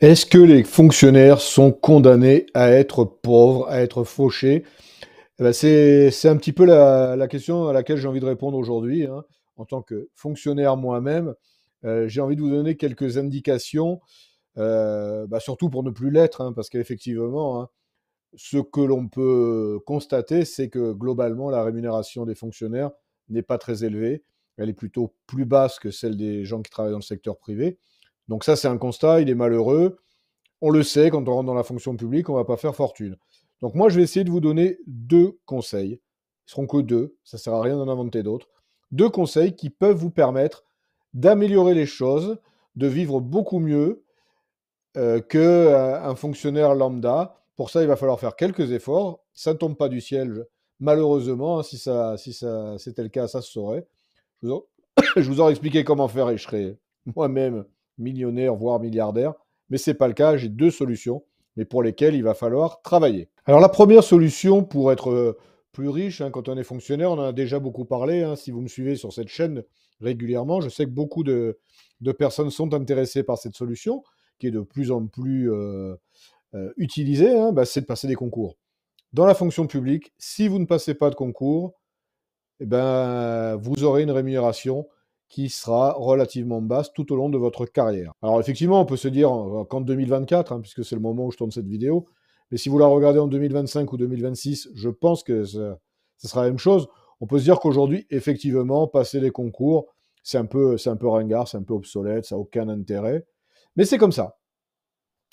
Est-ce que les fonctionnaires sont condamnés à être pauvres, à être fauchés eh ben, C'est un petit peu la, question à laquelle j'ai envie de répondre aujourd'hui. Hein. En tant que fonctionnaire moi-même, euh, j'ai envie de vous donner quelques indications, euh, bah, surtout pour ne plus l'être, hein, parce qu'effectivement, hein, ce que l'on peut constater, c'est que globalement, la rémunération des fonctionnaires n'est pas très élevée. Elle est plutôt plus basse que celle des gens qui travaillent dans le secteur privé. Donc ça, c'est un constat, il est malheureux. On le sait, quand on rentre dans la fonction publique, on ne va pas faire fortune. Donc moi, je vais essayer de vous donner deux conseils. Ils seront que deux, ça ne sert à rien d'en inventer d'autres. Deux conseils qui peuvent vous permettre d'améliorer les choses, de vivre beaucoup mieux euh, qu'un euh, fonctionnaire lambda. Pour ça, il va falloir faire quelques efforts. Ça ne tombe pas du ciel, malheureusement. Hein, si ça, si ça, c'était le cas, ça se saurait. Je vous, je vous aurais expliqué comment faire et je serais moi-même millionnaire, voire milliardaire. Mais ce n'est pas le cas. J'ai deux solutions, mais pour lesquelles il va falloir travailler. Alors la première solution pour être euh, plus riche, hein, quand on est fonctionnaire, on en a déjà beaucoup parlé. Hein, si vous me suivez sur cette chaîne régulièrement, je sais que beaucoup de, personnes sont intéressées par cette solution, qui est de plus en plus euh, euh, utilisée, hein, bah, c'est de passer des concours. Dans la fonction publique, si vous ne passez pas de concours, eh ben, vous aurez une rémunération qui sera relativement basse tout au long de votre carrière. Alors effectivement, on peut se dire euh, qu'en 2024, hein, puisque c'est le moment où je tourne cette vidéo, mais si vous la regardez en 2025 ou 2026, je pense que ce sera la même chose. On peut se dire qu'aujourd'hui, effectivement, passer les concours, c'est un peu, c'est un peu ringard, c'est un peu obsolète, ça n'a aucun intérêt. Mais c'est comme ça.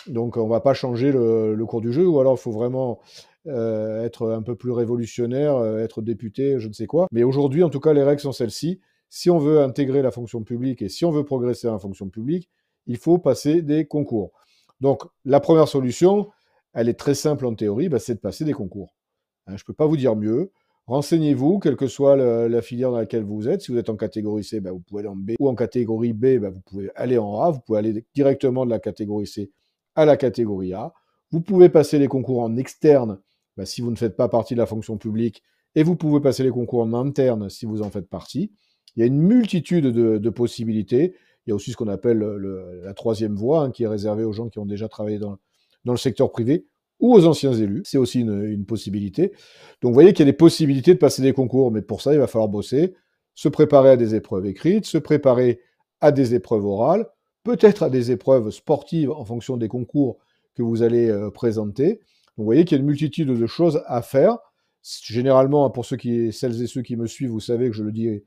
Donc on ne va pas changer le, cours du jeu, ou alors il faut vraiment euh, être un peu plus révolutionnaire, euh, être député, je ne sais quoi. Mais aujourd'hui, en tout cas, les règles sont celles-ci si on veut intégrer la fonction publique et si on veut progresser en fonction publique, il faut passer des concours. Donc, la première solution, elle est très simple en théorie, ben, c'est de passer des concours. Hein, je ne peux pas vous dire mieux. Renseignez-vous, quelle que soit la filière dans laquelle vous êtes. Si vous êtes en catégorie C, ben, vous pouvez aller en B. Ou en catégorie B, ben, vous pouvez aller en A. Vous pouvez aller directement de la catégorie C à la catégorie A. Vous pouvez passer les concours en externe si vous ne faites pas partie de la fonction publique. Et vous pouvez passer les concours en interne si vous en faites partie. Il y a une multitude de, possibilités. Il y a aussi ce qu'on appelle la troisième voie, hein, qui est réservée aux gens qui ont déjà travaillé dans, dans le secteur privé ou aux anciens élus. C'est aussi une, possibilité. Donc vous voyez qu'il y a des possibilités de passer des concours, mais pour ça, il va falloir bosser, se préparer à des épreuves écrites, se préparer à des épreuves orales, peut-être à des épreuves sportives en fonction des concours que vous allez euh, présenter. vous voyez qu'il y a une multitude de choses à faire. Généralement, pour ceux qui, celles et ceux qui me suivent, vous savez que je le dis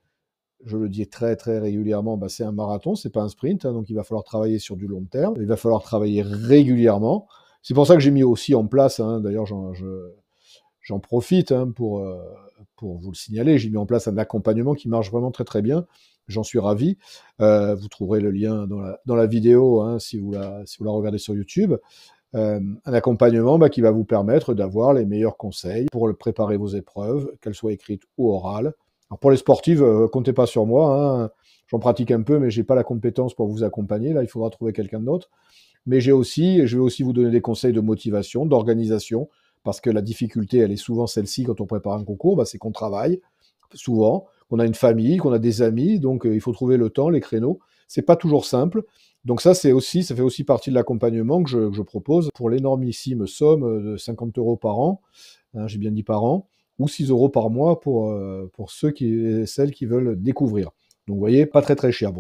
je le dis très très régulièrement, bah, c'est un marathon, c'est pas un sprint, hein, donc il va falloir travailler sur du long terme, il va falloir travailler régulièrement. C'est pour ça que j'ai mis aussi en place, hein, d'ailleurs j'en profite hein, pour, euh, pour vous le signaler, j'ai mis en place un accompagnement qui marche vraiment très très bien, j'en suis ravi. Euh, vous trouverez le lien dans la, vidéo si, vous la, si vous la regardez sur YouTube. Euh, un accompagnement bah, qui va vous permettre d'avoir les meilleurs conseils pour préparer vos épreuves, qu'elles soient écrites ou orales, pour les sportives, euh, comptez pas sur moi. Hein. J'en pratique un peu, mais j'ai pas la compétence pour vous accompagner. Là, il faudra trouver quelqu'un d'autre. Mais j'ai aussi, je vais aussi vous donner des conseils de motivation, d'organisation, parce que la difficulté, elle est souvent celle-ci quand on prépare un concours, bah, c'est qu'on travaille souvent, qu'on a une famille, qu'on a des amis, donc euh, il faut trouver le temps, les créneaux. C'est pas toujours simple. Donc ça, c'est aussi, ça fait aussi partie de l'accompagnement que je, propose pour l'énormissime somme euh, de 50 euros par an. Hein, j'ai bien dit par an ou 6 euros par mois pour, euh, pour ceux qui, celles qui veulent découvrir. Donc vous voyez, pas très très cher.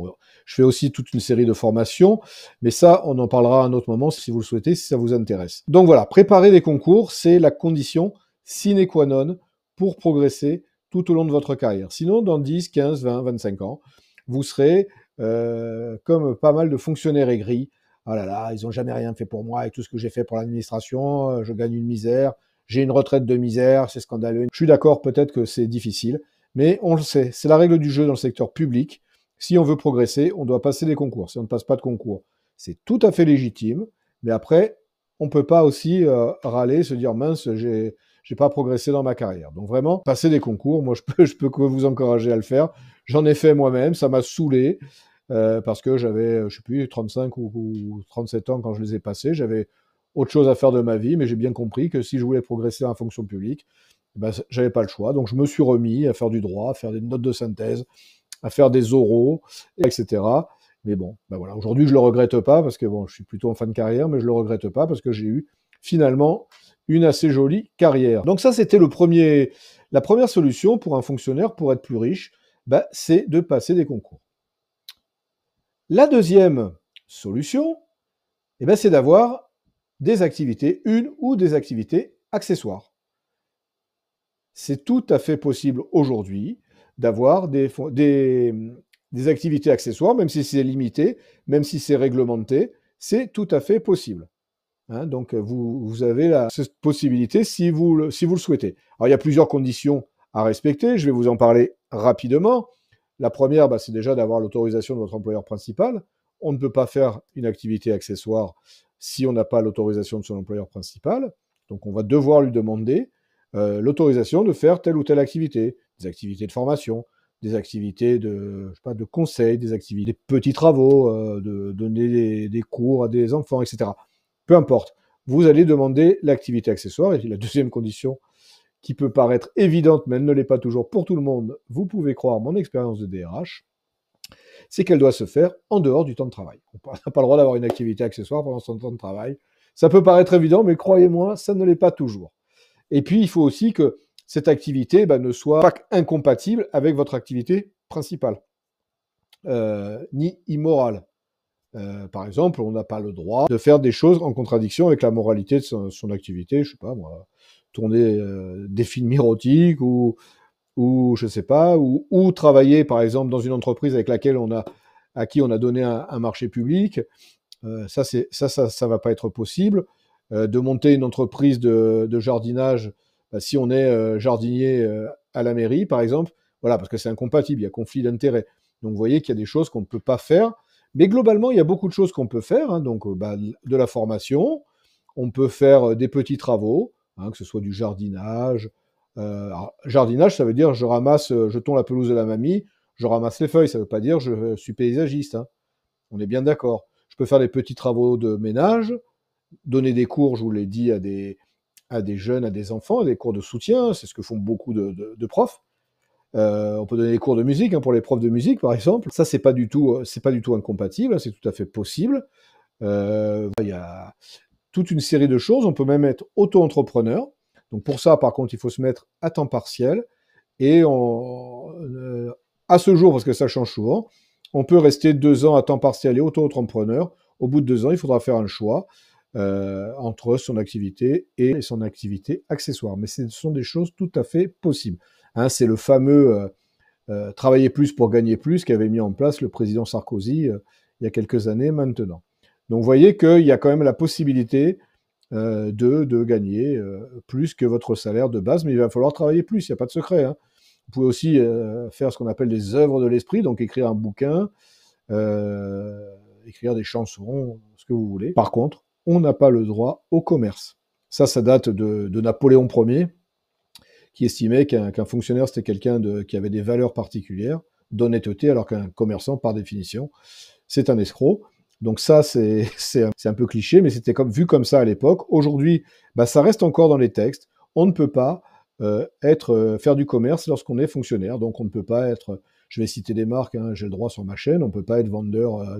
je fais aussi toute une série de formations, mais ça, on en parlera à un autre moment si vous le souhaitez, si ça vous intéresse. Donc voilà, préparer des concours, c'est la condition sine qua non pour progresser tout au long de votre carrière. Sinon, dans 10, 15, 20, 25 ans, vous serez euh, comme pas mal de fonctionnaires aigris. Ah là là, ils n'ont jamais rien fait pour moi et tout ce que j'ai fait pour l'administration, euh, je gagne une misère j'ai une retraite de misère, c'est scandaleux. Je suis d'accord, peut-être que c'est difficile, mais on le sait, c'est la règle du jeu dans le secteur public. Si on veut progresser, on doit passer des concours. Si on ne passe pas de concours, c'est tout à fait légitime, mais après, on ne peut pas aussi euh, râler, se dire mince, j'ai j'ai pas progressé dans ma carrière. Donc vraiment, passer des concours, moi je peux, je peux vous encourager à le faire. J'en ai fait moi-même, ça m'a saoulé euh, parce que j'avais, je sais plus, 35 ou, ou 37 ans quand je les ai passés. J'avais autre chose à faire de ma vie, mais j'ai bien compris que si je voulais progresser en fonction publique, eh ben, j'avais pas le choix. Donc je me suis remis à faire du droit, à faire des notes de synthèse, à faire des oraux, etc. Mais bon, ben voilà. Aujourd'hui, je le regrette pas parce que bon, je suis plutôt en fin de carrière, mais je le regrette pas parce que j'ai eu finalement une assez jolie carrière. Donc ça, c'était le premier, la première solution pour un fonctionnaire pour être plus riche, ben, c'est de passer des concours. La deuxième solution, eh ben, c'est d'avoir des activités, une ou des activités accessoires. C'est tout à fait possible aujourd'hui d'avoir des, activités accessoires, même si c'est limité, même si c'est réglementé, c'est tout à fait possible. Hein. donc vous, avez la, cette possibilité si vous, le, si vous le souhaitez. Alors il y a plusieurs conditions à respecter, je vais vous en parler rapidement. La première, bah, c'est déjà d'avoir l'autorisation de votre employeur principal. On ne peut pas faire une activité accessoire si on n'a pas l'autorisation de son employeur principal. Donc on va devoir lui demander euh, l'autorisation de faire telle ou telle activité, des activités de formation, des activités de, conseil, des activités, des petits travaux, euh, de donner des, des, cours à des enfants, etc. Peu importe. Vous allez demander l'activité accessoire. Et la deuxième condition qui peut paraître évidente, mais elle ne l'est pas toujours pour tout le monde, vous pouvez croire mon expérience de DRH, c'est qu'elle doit se faire en dehors du temps de travail. On n'a pas le droit d'avoir une activité accessoire pendant son temps de travail. Ça peut paraître évident, mais croyez-moi, ça ne l'est pas toujours. Et puis, il faut aussi que cette activité bah, ne soit pas incompatible avec votre activité principale, euh, ni immorale. Euh, par exemple, on n'a pas le droit de faire des choses en contradiction avec la moralité de son, activité, je sais pas moi, tourner euh, des films érotiques ou ou je sais pas, ou, travailler par exemple dans une entreprise avec laquelle on a à qui on a donné un, marché public. Euh, ça, ça, ça, ça va pas être possible. Euh, de monter une entreprise de, jardinage, bah, si on est euh, jardinier à la mairie, par exemple, voilà, parce que c'est incompatible, il y a conflit d'intérêts. Donc vous voyez qu'il y a des choses qu'on ne peut pas faire. Mais globalement, il y a beaucoup de choses qu'on peut faire. Hein. donc bah, de la formation, on peut faire des petits travaux, hein, que ce soit du jardinage, euh, jardinage, ça veut dire je ramasse, euh, je tonds la pelouse de la mamie, je ramasse les feuilles, ça veut pas dire je euh, suis paysagiste. Hein. On est bien d'accord. Je peux faire des petits travaux de ménage, donner des cours, je vous l'ai dit, à des, à des jeunes, à des enfants, des cours de soutien, c'est ce que font beaucoup de, profs. on peut donner des cours de musique hein, pour les profs de musique, par exemple. Ça, c'est pas du tout, c'est pas du tout incompatible, hein, c'est tout à fait possible. Il y a toute une série de choses. On peut même être auto-entrepreneur. Donc pour ça, par contre, il faut se mettre à temps partiel. Et euh, à ce jour, parce que ça change souvent, on peut rester deux ans à temps partiel et auto-entrepreneur. Au bout de deux ans, il faudra faire un choix euh, entre son activité et son activité accessoire. Mais ce sont des choses tout à fait possibles. Hein, c'est le fameux euh, travailler plus pour gagner plus qu'avait mis en place le président Sarkozy il y a quelques années maintenant. Donc vous voyez qu'il y a quand même la possibilité euh, de, de, gagner euh, plus que votre salaire de base, mais il va falloir travailler plus, il n'y a pas de secret. Hein. Vous pouvez aussi euh, faire ce qu'on appelle des œuvres de l'esprit, donc écrire un bouquin, écrire des chansons, ce que vous voulez. Par contre, on n'a pas le droit au commerce. Ça, ça date de, Napoléon Ier, qui estimait qu'un fonctionnaire, c'était quelqu'un qui avait des valeurs particulières, d'honnêteté, alors qu'un commerçant, par définition, c'est un escroc. Donc ça, c'est un peu cliché, mais c'était comme, vu comme ça à l'époque. Aujourd'hui, bah, ça reste encore dans les textes. On ne peut pas euh, être, euh, faire du commerce lorsqu'on est fonctionnaire. Donc on ne peut pas être, euh, je vais citer des marques, hein, j'ai le droit sur ma chaîne, on ne peut pas être vendeur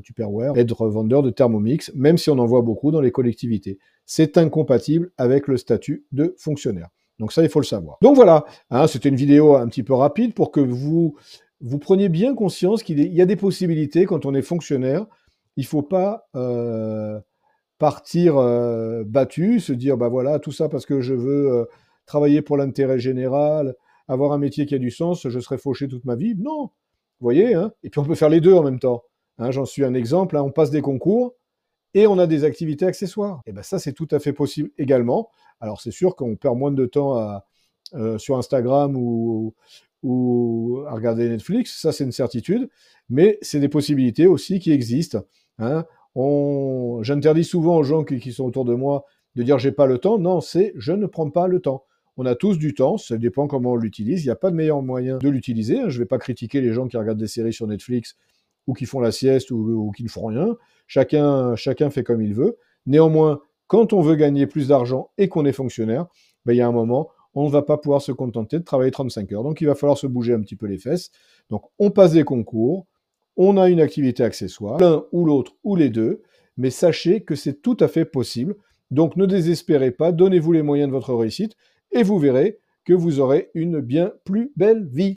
être vendeur de Thermomix, même si on en voit beaucoup dans les collectivités. C'est incompatible avec le statut de fonctionnaire. Donc ça, il faut le savoir. Donc voilà, hein, c'était une vidéo un petit peu rapide pour que vous preniez bien conscience qu'il y a des possibilités quand on est fonctionnaire il ne faut pas euh, partir euh, battu, se dire, bah voilà, tout ça parce que je veux euh, travailler pour l'intérêt général, avoir un métier qui a du sens, je serai fauché toute ma vie. Non, vous voyez, hein. et puis on peut faire les deux en même temps. Hein. J'en suis un exemple, hein. on passe des concours et on a des activités accessoires. Et eh bien ça, c'est tout à fait possible également. Alors c'est sûr qu'on perd moins de temps sur Instagram ou à regarder Netflix, ça c'est une certitude, mais c'est des possibilités aussi qui existent. Hein. J'interdis souvent aux gens qui, sont autour de moi de dire j'ai pas le temps. Non, c'est je ne prends pas le temps. On a tous du temps, ça dépend comment on l'utilise. Il n'y a pas de meilleur moyen de l'utiliser. Hein. Je ne vais pas critiquer les gens qui regardent des séries sur Netflix ou qui font la sieste ou, qui ne font rien. Chacun, fait comme il veut. Néanmoins, quand on veut gagner plus d'argent et qu'on est fonctionnaire, ben, il y a un moment, on ne va pas pouvoir se contenter de travailler 35 heures. Donc il va falloir se bouger un petit peu les fesses. Donc on passe des concours, on a une activité accessoire, l'un ou l'autre ou les deux, mais sachez que c'est tout à fait possible. Donc ne désespérez pas, donnez-vous les moyens de votre réussite et vous verrez que vous aurez une bien plus belle vie.